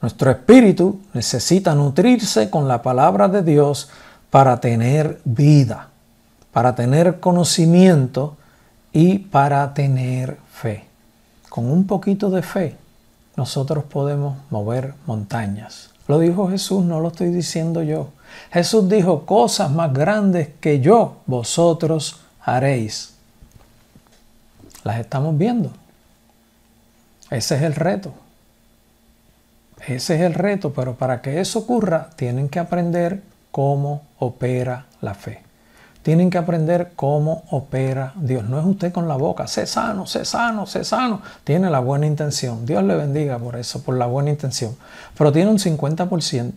Nuestro espíritu necesita nutrirse con la palabra de Dios para tener vida, para tener conocimiento y para tener fe. Con un poquito de fe nosotros podemos mover montañas. Lo dijo Jesús, no lo estoy diciendo yo. Jesús dijo cosas más grandes que yo vosotros haréis. Las estamos viendo. Ese es el reto. Ese es el reto, pero para que eso ocurra tienen que aprender cómo opera la fe. Tienen que aprender cómo opera Dios. No es usted con la boca, sé sano, sé sano, sé sano. Tiene la buena intención. Dios le bendiga por eso, por la buena intención. Pero tiene un 50%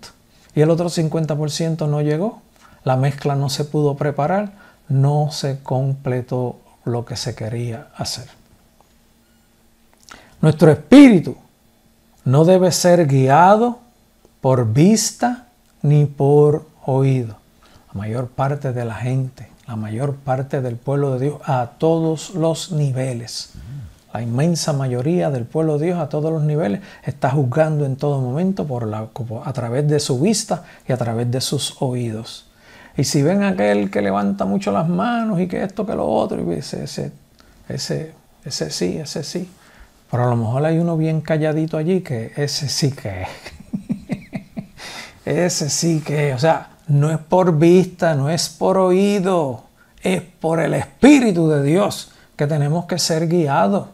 y el otro 50% no llegó. La mezcla no se pudo preparar, no se completó lo que se quería hacer. Nuestro espíritu no debe ser guiado por vista ni por oído. La mayor parte de la gente, la mayor parte del pueblo de Dios, a todos los niveles, la inmensa mayoría del pueblo de Dios a todos los niveles está juzgando en todo momento por a través de su vista y a través de sus oídos. Y si ven aquel que levanta mucho las manos y que esto, que lo otro, y ese, ese, ese sí, ese sí. Pero a lo mejor hay uno bien calladito allí que ese sí que es. ese sí que es. O sea, no es por vista, no es por oído, es por el Espíritu de Dios que tenemos que ser guiados.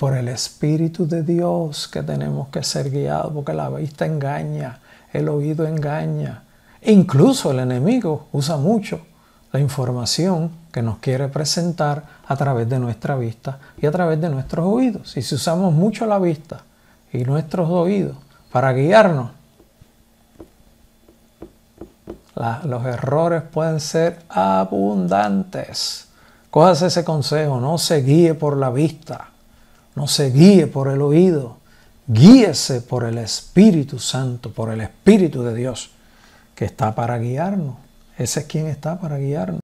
por el Espíritu de Dios que tenemos que ser guiados, porque la vista engaña, el oído engaña. Incluso el enemigo usa mucho la información que nos quiere presentar a través de nuestra vista y a través de nuestros oídos. Y si usamos mucho la vista y nuestros oídos para guiarnos, los errores pueden ser abundantes. Cójase ese consejo, no se guíe por la vista, no se guíe por el oído, guíese por el Espíritu Santo, por el Espíritu de Dios, que está para guiarnos. Ese es quien está para guiarnos.